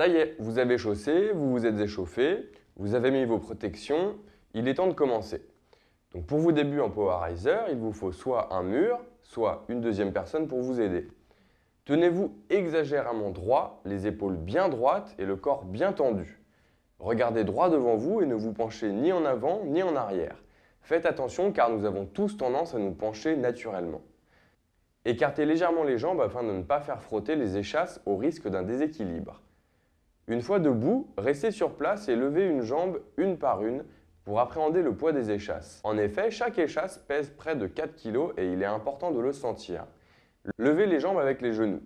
Ça y est, vous avez chaussé, vous vous êtes échauffé, vous avez mis vos protections, il est temps de commencer. Donc pour vos débuts en Power Riser, il vous faut soit un mur, soit une deuxième personne pour vous aider. Tenez-vous exagérément droit, les épaules bien droites et le corps bien tendu. Regardez droit devant vous et ne vous penchez ni en avant ni en arrière. Faites attention car nous avons tous tendance à nous pencher naturellement. Écartez légèrement les jambes afin de ne pas faire frotter les échasses au risque d'un déséquilibre. Une fois debout, restez sur place et levez une jambe une par une pour appréhender le poids des échasses. En effet, chaque échasse pèse près de 4 kg et il est important de le sentir. Levez les jambes avec les genoux.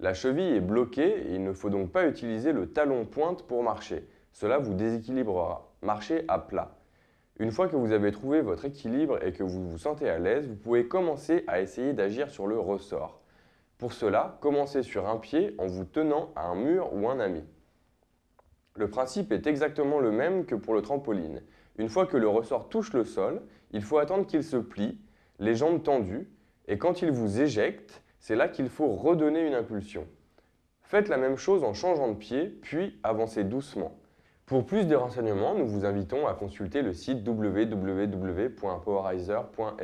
La cheville est bloquée et il ne faut donc pas utiliser le talon pointe pour marcher. Cela vous déséquilibrera. Marchez à plat. Une fois que vous avez trouvé votre équilibre et que vous vous sentez à l'aise, vous pouvez commencer à essayer d'agir sur le ressort. Pour cela, commencez sur un pied en vous tenant à un mur ou un ami. Le principe est exactement le même que pour le trampoline. Une fois que le ressort touche le sol, il faut attendre qu'il se plie, les jambes tendues, et quand il vous éjecte, c'est là qu'il faut redonner une impulsion. Faites la même chose en changeant de pied, puis avancez doucement. Pour plus de renseignements, nous vous invitons à consulter le site www.powerizer.fr.